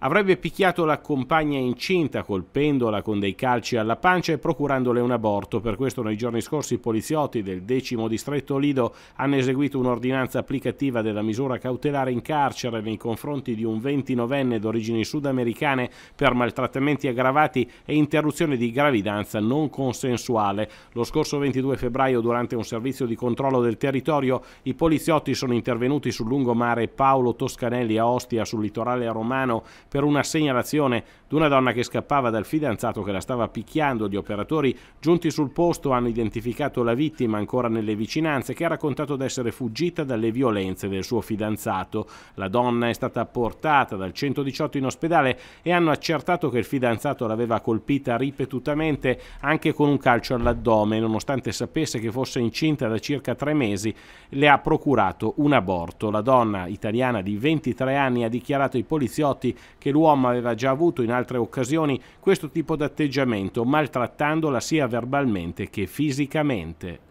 Avrebbe picchiato la compagna incinta colpendola con dei calci alla pancia e procurandole un aborto. Per questo nei giorni scorsi i poliziotti del decimo distretto Lido hanno eseguito un'ordinanza applicativa della misura cautelare in carcere nei confronti di un 29enne d'origini sudamericane per maltrattamenti aggravati e interruzione di gravidanza non consensuale. Lo scorso 22 febbraio durante un servizio di controllo del territorio i poliziotti sono intervenuti sul lungomare Paolo Toscanelli a Ostia sul litorale romano per una segnalazione di una donna che scappava dal fidanzato che la stava picchiando. Gli operatori giunti sul posto hanno identificato la vittima ancora nelle vicinanze che ha raccontato di essere fuggita dalle violenze del suo fidanzato. La donna è stata portata dal 118 in ospedale e hanno accertato che il fidanzato l'aveva colpita ripetutamente anche con un calcio all'addome. Nonostante sapesse che fosse incinta da circa tre mesi, le ha procurato un aborto. La donna italiana di 23 anni ha dichiarato ai poliziotti che l'uomo aveva già avuto in altre occasioni questo tipo di atteggiamento, maltrattandola sia verbalmente che fisicamente.